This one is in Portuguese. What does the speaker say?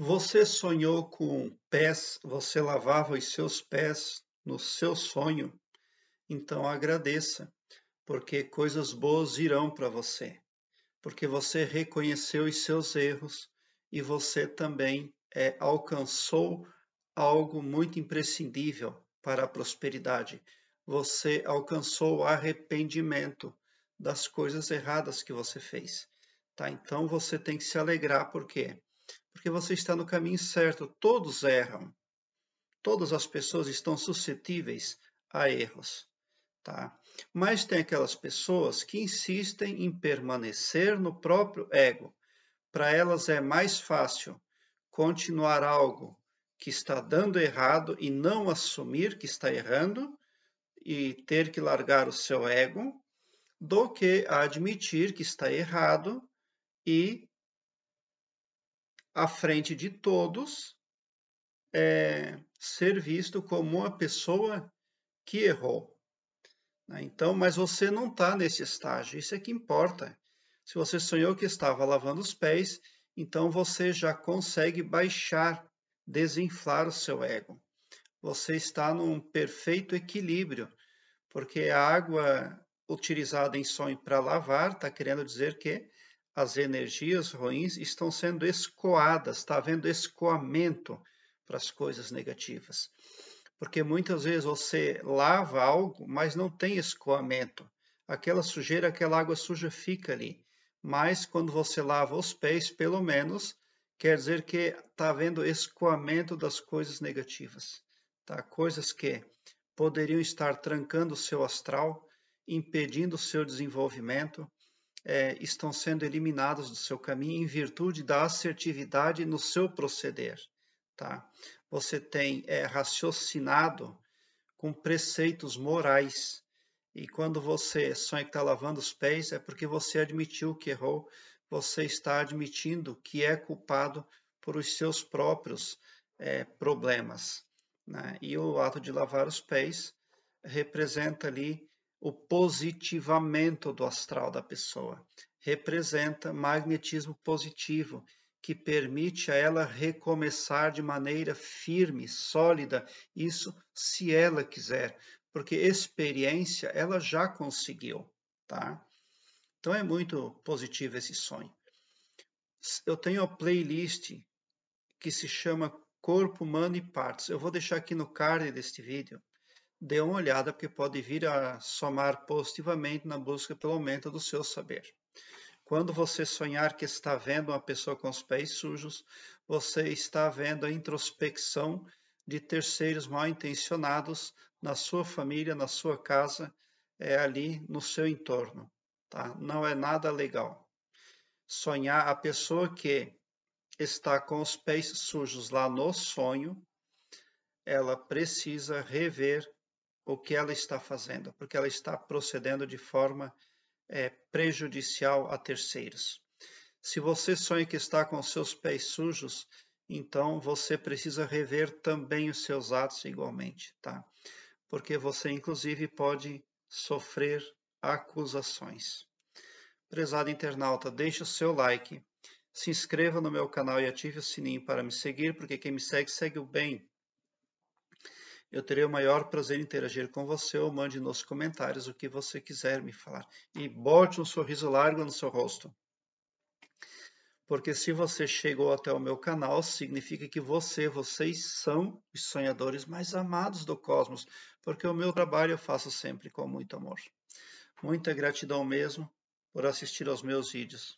Você sonhou com pés, você lavava os seus pés no seu sonho? Então agradeça, porque coisas boas irão para você, porque você reconheceu os seus erros e você também é, alcançou algo muito imprescindível para a prosperidade. Você alcançou o arrependimento das coisas erradas que você fez. Tá? Então você tem que se alegrar, por quê? porque você está no caminho certo. Todos erram. Todas as pessoas estão suscetíveis a erros. Tá? Mas tem aquelas pessoas que insistem em permanecer no próprio ego. Para elas é mais fácil continuar algo que está dando errado e não assumir que está errando e ter que largar o seu ego, do que admitir que está errado e à frente de todos, é, ser visto como uma pessoa que errou. Né? Então, mas você não está nesse estágio, isso é que importa. Se você sonhou que estava lavando os pés, então você já consegue baixar, desinflar o seu ego. Você está num perfeito equilíbrio, porque a água utilizada em sonho para lavar está querendo dizer que as energias ruins estão sendo escoadas, está havendo escoamento para as coisas negativas. Porque muitas vezes você lava algo, mas não tem escoamento. Aquela sujeira, aquela água suja fica ali. Mas quando você lava os pés, pelo menos, quer dizer que está havendo escoamento das coisas negativas. Tá? Coisas que poderiam estar trancando o seu astral, impedindo o seu desenvolvimento, é, estão sendo eliminados do seu caminho em virtude da assertividade no seu proceder. Tá? Você tem é, raciocinado com preceitos morais. E quando você sonha que está lavando os pés, é porque você admitiu que errou, você está admitindo que é culpado por os seus próprios é, problemas. Né? E o ato de lavar os pés representa ali o positivamento do astral da pessoa. Representa magnetismo positivo, que permite a ela recomeçar de maneira firme, sólida, isso se ela quiser, porque experiência ela já conseguiu, tá? Então é muito positivo esse sonho. Eu tenho a playlist que se chama Corpo Humano e Partes. Eu vou deixar aqui no card deste vídeo dê uma olhada, porque pode vir a somar positivamente na busca pelo aumento do seu saber. Quando você sonhar que está vendo uma pessoa com os pés sujos, você está vendo a introspecção de terceiros mal intencionados na sua família, na sua casa, é ali no seu entorno. Tá? Não é nada legal. Sonhar a pessoa que está com os pés sujos lá no sonho, ela precisa rever o que ela está fazendo, porque ela está procedendo de forma é, prejudicial a terceiros. Se você sonha que está com seus pés sujos, então você precisa rever também os seus atos igualmente, tá? Porque você, inclusive, pode sofrer acusações. Prezado internauta, deixe o seu like, se inscreva no meu canal e ative o sininho para me seguir, porque quem me segue, segue o bem. Eu terei o maior prazer em interagir com você ou mande nos comentários o que você quiser me falar. E bote um sorriso largo no seu rosto. Porque se você chegou até o meu canal, significa que você, vocês são os sonhadores mais amados do cosmos, porque o meu trabalho eu faço sempre com muito amor. Muita gratidão mesmo por assistir aos meus vídeos.